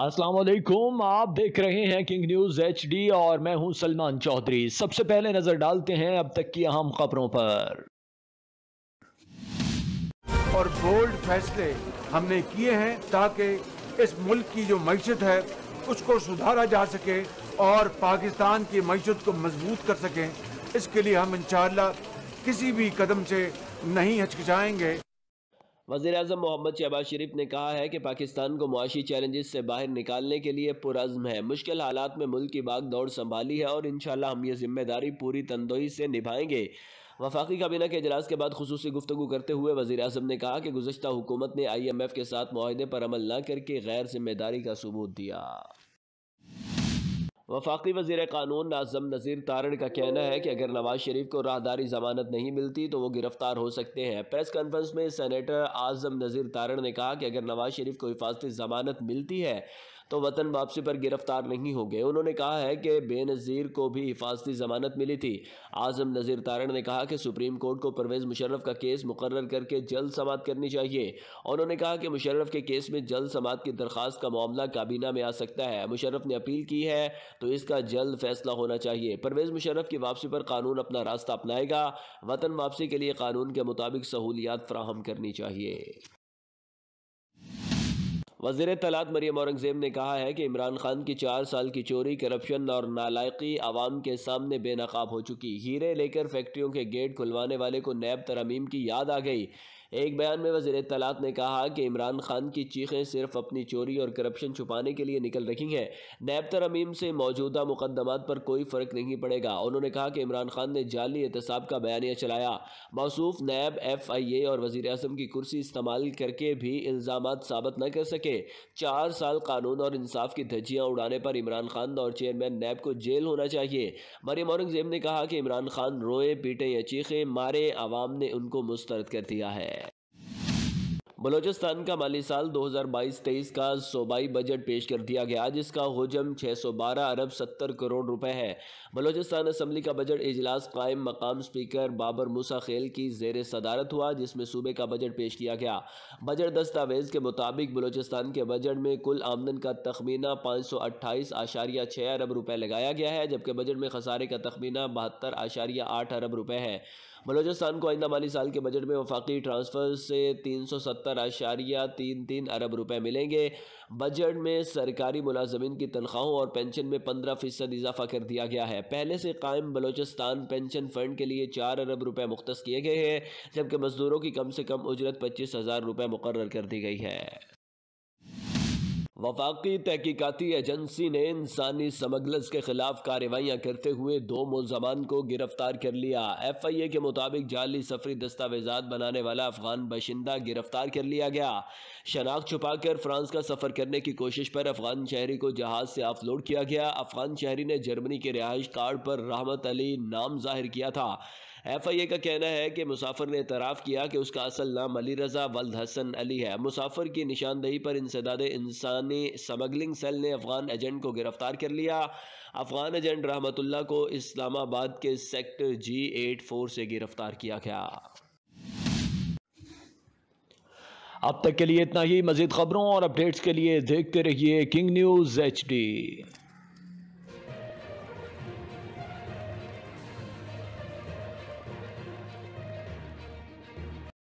अस्सलाम वालेकुम आप देख रहे हैं किंग न्यूज़ एचडी और मैं हूं सलमान चौधरी सबसे पहले नज़र डालते हैं अब तक की अहम खबरों पर और बोल्ड फैसले हमने किए हैं ताकि इस मुल्क की जो मैशत है उसको सुधारा जा सके और पाकिस्तान की मैशत को मजबूत कर सके इसके लिए हम इन किसी भी कदम से नहीं हचकचाएंगे वजी अजम मोहम्मद शहबाज शरीफ ने कहा है कि पाकिस्तान को मुआशी चैलेंजेस से बाहर निकालने के लिए पुरज़म है मुश्किल हालात में मुल्क की बाग दौड़ संभाली है और इन हम ये जिम्मेदारी पूरी तंदोई से निभाएंगे वफाकी काबीना के अजलास के बाद खसूस गुफ्तु करते हुए वजी अजम ने कहा कि गुजशत हुकूमत ने आई एम एफ़ के साथ माहदे पर अमल न करके गैर जिम्मेदारी का सबूत दिया वफाकी वजीर कानून नाजम नज़ीर तारण का कहना है कि अगर नवाज शरीफ को राहदारी जमानत नहीं मिलती तो वो गिरफ्तार हो सकते हैं प्रेस कॉन्फ्रेंस में सैनेटर आजम नज़ीर तारण ने कहा कि अगर नवाज शरीफ को हिफाजती जमानत मिलती है तो वतन वापसी पर गिरफ्तार नहीं हो गए उन्होंने कहा है कि बेनज़ीर को भी हिफाजती जमानत मिली थी आजम नज़ीर तारण ने कहा कि सुप्रीम कोर्ट को परवेज़ मुशर्रफ का केस मुकर करके जल्द समात करनी चाहिए उन्होंने कहा कि मुशर्रफ के केस में जल्द समात की दरख्वास्त का मामला काबीना में आ सकता है मुशर्रफ ने अपील की है तो इसका जल्द फैसला होना चाहिए परवेज़ मुशर्रफ की वापसी पर कानून अपना रास्ता अपनाएगा वतन वापसी के लिए कानून के मुताबिक सहूलियात फ्राहम करनी चाहिए वजीर तलात मरियम औरंगजेब ने कहा है कि इमरान खान की चार साल की चोरी करप्शन और नालायकी आवाम के सामने बेनकाब हो चुकी हीरे लेकर फैक्ट्रियों के गेट खुलवाने वाले को नैब तरमीम की याद आ गई एक बयान में वजीर तलात ने कहा कि इमरान खान की चीखें सिर्फ अपनी चोरी और करप्शन छुपाने के लिए निकल रही हैं नैब तरमीम से मौजूदा मुकदमा पर कोई फ़र्क नहीं पड़ेगा उन्होंने कहा कि इमरान खान ने जाली एहतसाब का बयानिया चलाया मौसू नैब एफ आई ए और वजी अजम की कुर्सी इस्तेमाल करके भी इल्ज़ाम साबित न कर सके के चार साल कानून और इंसाफ की धज्जियां उड़ाने पर इमरान खान और चेयरमैन नैब को जेल होना चाहिए मरियम औरंगजेब ने कहा कि इमरान खान रोए पीटे या चीखे मारे आवाम ने उनको मुस्तरद कर दिया है बलोचिस्तान का माली साल 2022-23 का सूबाई बजट पेश कर दिया गया जिसका हजम 612 अरब 70 करोड़ रुपए है बलोचिस्तान असम्बली का बजट इजलास कायम मकाम स्पीकर बाबर मूसा खेल की जेर सदारत हुआ जिसमें सूबे का बजट पेश किया गया बजट दस्तावेज के मुताबिक बलोचिस्तान के बजट में कुल आमदन का तखमीना पाँच सौ अट्ठाईस आशारिया छः अरब रुपये लगाया गया है जबकि बजट में खसारे का तखमीना बहत्तर आशारिया आठ अरब रुपये है बलोचिस्तान को आइंदा माली साल के बजट में वफाकी ट्रांसफ़र से तीन सौ सत्तर आशारिया तीन तीन अरब रुपए मिलेंगे बजट में सरकारी मुलाजमीन की तनख्वाहों और पेंशन में पंद्रह फ़ीसद इजाफा कर दिया गया है पहले से कायम बलोचिस्तान पेंशन फ़ंड के लिए चार अरब रुपये मुख्त किए गए हैं जबकि मज़दूरों की कम से कम उजरत पच्चीस हज़ार रुपये मुकर कर दी गई है वफाकी तहकीकती एजेंसी ने इंसानी समगलस के खिलाफ कार्रवाइयाँ करते हुए दो मुलजमान को गिरफ्तार कर लिया एफ आई ए के मुताबिक जाली सफरी दस्तावेजा बनाने वाला अफगान बाशिंदा गिरफ्तार कर लिया गया शनाख्त छुपाकर फ्रांस का सफर करने की कोशिश पर अफगान शहरी को जहाज से ऑफलोड किया गया अफगान शहरी ने जर्मनी के रिहाइश कार्ड पर राहमत अली नाम जाहिर किया था एफ आई ए का कहना है कि मुसाफिर ने इतराफ़ किया कि उसका असल नाम अली रजा वल्द हसन अली है मुसाफिर की निशानदही पर इंसदाद इंसानी स्मगलिंग सेल ने अफगान एजेंट को गिरफ्तार कर लिया अफगान एजेंट रहमतुल्ला को इस्लामाबाद के सेक्टर जी एट फोर से गिरफ्तार किया गया अब तक के लिए इतना ही मजीद खबरों और अपडेट्स के लिए देखते रहिए किंग न्यूज़ एच डी